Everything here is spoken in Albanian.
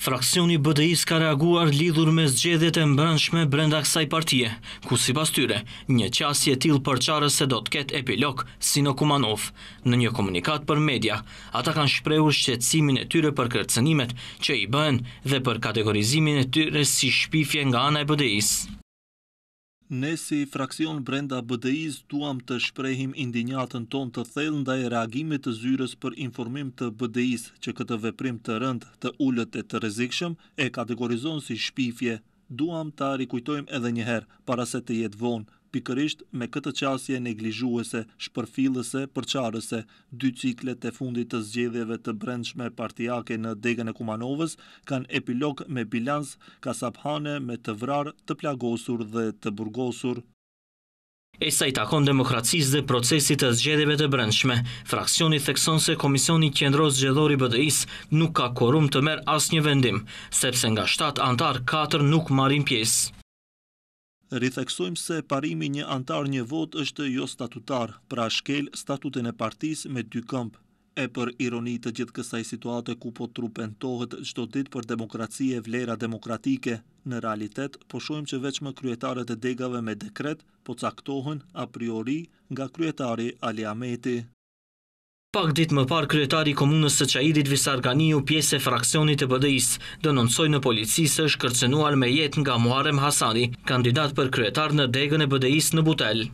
Fraksioni BDI-s ka reaguar lidhur me zgjedhjet e mbrëndshme brenda kësaj partie, ku si pas tyre, një qasje til për qarës se do të ketë epilok si në Kumanov. Në një komunikat për media, ata kanë shprehur shqetsimin e tyre për kërcenimet që i bëhen dhe për kategorizimin e tyre si shpifje nga ana e BDI-s. Ne si fraksion brenda BDI-s duam të shprehim indignatën tonë të thellë ndaj reagimit të zyrës për informim të BDI-s që këtë veprim të rënd të ulët e të rrezikshëm e kategorizon si shpifje. Duam ta rikujtojmë edhe një herë para se të jetë vonë pikërisht me këtë qasje neglizhuese, shpërfilëse, përqarëse, dy cikle të fundit të zgjedhjeve të brendshme partijake në degën e Kumanovës, kanë epilog me bilans, ka saphane me të vrarë, të plagosur dhe të burgosur. E sa i takon demokracis dhe procesit të zgjedeve të brendshme, fraksioni thekson se Komisioni Kjendros i BDIS nuk ka korum të merë as një vendim, sepse nga 7 antar 4 nuk marin pjesë. Ritheksojmë se parimi një antar një vot është jo statutar, pra shkel statutin e partis me dy këmpë. E për ironi të gjithë kësaj situate ku po trupen tohet gjdo dit për demokraci e vlera demokratike, në realitet po shojmë që veç më kryetarët e degave me dekret po caktohen a priori nga kryetari Ali Ameti. Pak dit më par, kryetari komunës së qajidit Visargani u pjesë e fraksionit e bëdëjis, dënonsoj në policisë është kërcenuar me jetë nga Muarem Hasani, kandidat për kryetar në degën e bëdëjis në Butel.